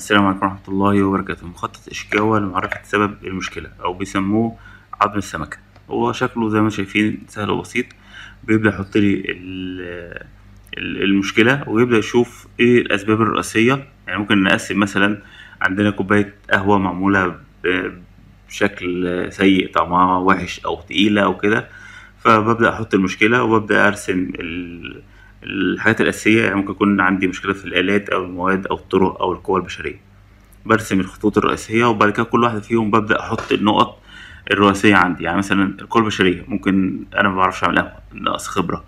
السلام عليكم ورحمة الله وبركاته مخطط إشيكاوا لمعرفة سبب المشكلة أو بيسموه عظم السمكة هو شكله زي ما شايفين سهل وبسيط بيبدأ يحط لي المشكلة ويبدأ يشوف إيه الأسباب الرئيسية يعني ممكن نقسم مثلا عندنا كوباية قهوة معمولة بشكل سيء طعمها وحش أو تقيلة أو كده فببدأ أحط المشكلة وببدأ أرسم ال الحاجات الأساسية يعني ممكن يكون عندي مشكلة في الآلات أو المواد أو الطرق أو القوى البشرية برسم الخطوط الرئيسية وبعد كده كل واحدة فيهم ببدأ أحط النقط الرئيسية عندي يعني مثلا القوى البشرية ممكن أنا ما بعرفش أعمل قهوة ناقص خبرة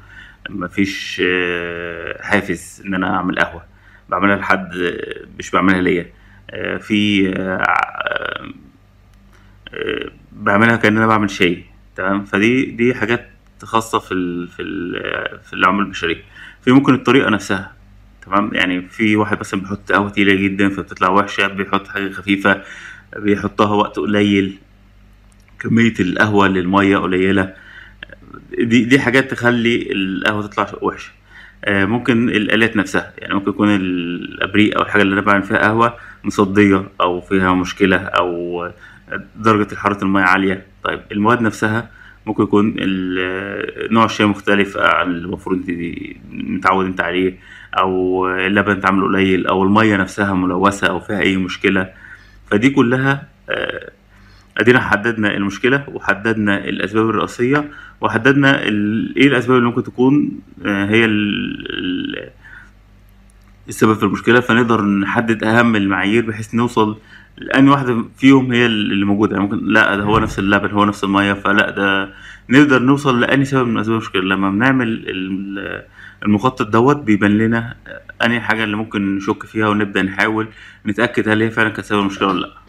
مفيش آه، حافز إن أنا أعمل قهوة بعملها لحد مش بعملها ليا آه، في آه، بعملها كأن أنا بعمل شاي تمام فدي دي حاجات خاصه في ال في ال في العمل البشريه في ممكن الطريقه نفسها تمام يعني في واحد مثلا بيحط قهوه تقيله جدا فبتطلع وحشه بيحط حاجه خفيفه بيحطها وقت قليل كميه القهوه للميه قليله دي دي حاجات تخلي القهوه تطلع وحشه آه، ممكن الالات نفسها يعني ممكن يكون الابريق او الحاجه اللي انا بعمل فيها قهوه مصديه او فيها مشكله او درجه حراره الميه عاليه طيب المواد نفسها ممكن يكون نوع الشاي مختلف آه، عن المفروض متعود انت عليه او اللبن تعمله قليل او الميه نفسها ملوثه او فيها اي مشكله فدي كلها آه، ادينا حددنا المشكله وحددنا الاسباب الرئيسيه وحددنا ايه الاسباب اللي ممكن تكون آه، هي السبب إيه في المشكله فنقدر نحدد اهم المعايير بحيث نوصل لان واحده فيهم هي اللي موجوده يعني ممكن لا ده هو نفس اللبن هو نفس الميه فلا ده نقدر نوصل لاني سبب من اسباب المشكله لما بنعمل المخطط دوت بيبان لنا انهي حاجه اللي ممكن نشك فيها ونبدا نحاول نتاكد هل هي فعلا كانت سبب المشكله ولا لا